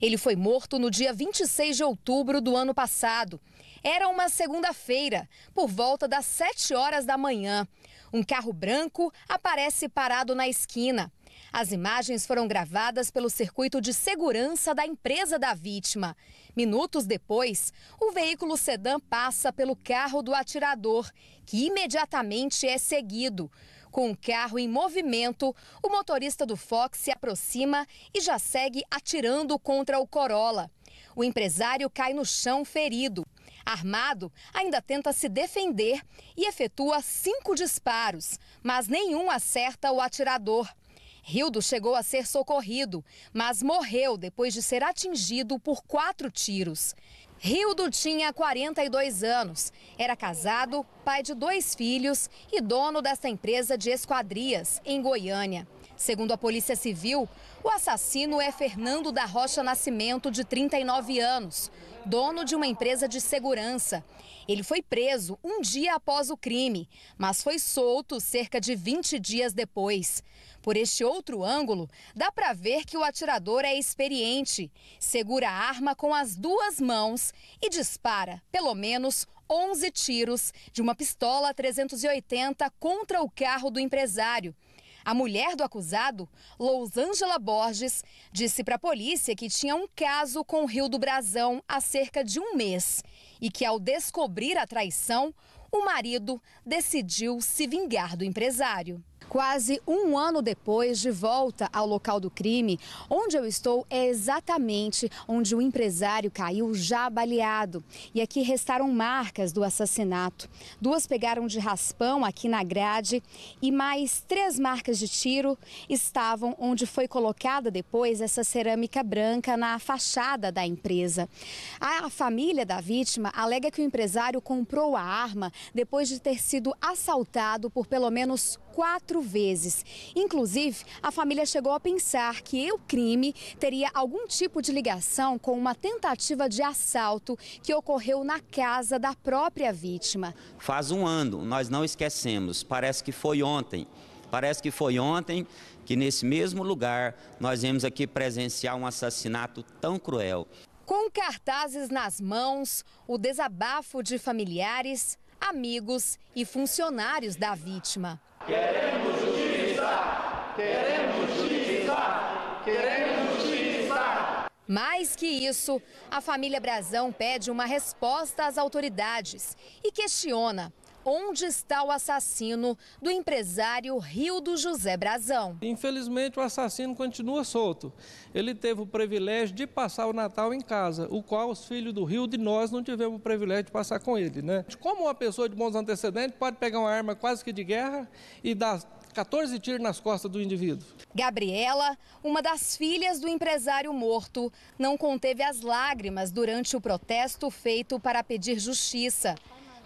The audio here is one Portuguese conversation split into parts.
Ele foi morto no dia 26 de outubro do ano passado. Era uma segunda-feira, por volta das 7 horas da manhã. Um carro branco aparece parado na esquina. As imagens foram gravadas pelo circuito de segurança da empresa da vítima. Minutos depois, o veículo sedã passa pelo carro do atirador, que imediatamente é seguido. Com o carro em movimento, o motorista do Fox se aproxima e já segue atirando contra o Corolla. O empresário cai no chão ferido. Armado, ainda tenta se defender e efetua cinco disparos, mas nenhum acerta o atirador. Rildo chegou a ser socorrido, mas morreu depois de ser atingido por quatro tiros. Rildo tinha 42 anos, era casado, pai de dois filhos e dono dessa empresa de esquadrias em Goiânia. Segundo a Polícia Civil, o assassino é Fernando da Rocha Nascimento, de 39 anos, dono de uma empresa de segurança. Ele foi preso um dia após o crime, mas foi solto cerca de 20 dias depois. Por este outro ângulo, dá para ver que o atirador é experiente, segura a arma com as duas mãos e dispara pelo menos 11 tiros de uma pistola 380 contra o carro do empresário. A mulher do acusado, Lousângela Borges, disse para a polícia que tinha um caso com o Rio do Brasão há cerca de um mês e que, ao descobrir a traição, o marido decidiu se vingar do empresário. Quase um ano depois, de volta ao local do crime, onde eu estou é exatamente onde o empresário caiu já baleado. E aqui restaram marcas do assassinato. Duas pegaram de raspão aqui na grade e mais três marcas de tiro estavam onde foi colocada depois essa cerâmica branca na fachada da empresa. A família da vítima alega que o empresário comprou a arma depois de ter sido assaltado por pelo menos quatro vezes. Inclusive, a família chegou a pensar que o crime teria algum tipo de ligação com uma tentativa de assalto que ocorreu na casa da própria vítima. Faz um ano, nós não esquecemos, parece que foi ontem. Parece que foi ontem que nesse mesmo lugar nós viemos aqui presenciar um assassinato tão cruel. Com cartazes nas mãos, o desabafo de familiares, amigos e funcionários da vítima. Queremos justiça! Queremos justiça! Queremos justiça! Mais que isso, a família Brazão pede uma resposta às autoridades e questiona onde está o assassino do empresário Rio do José Brazão. Infelizmente, o assassino continua solto. Ele teve o privilégio de passar o Natal em casa, o qual os filhos do Rio de nós não tivemos o privilégio de passar com ele. Né? Como uma pessoa de bons antecedentes pode pegar uma arma quase que de guerra e dar 14 tiros nas costas do indivíduo. Gabriela, uma das filhas do empresário morto, não conteve as lágrimas durante o protesto feito para pedir justiça.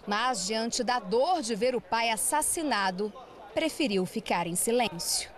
Mas, diante da dor de ver o pai assassinado, preferiu ficar em silêncio.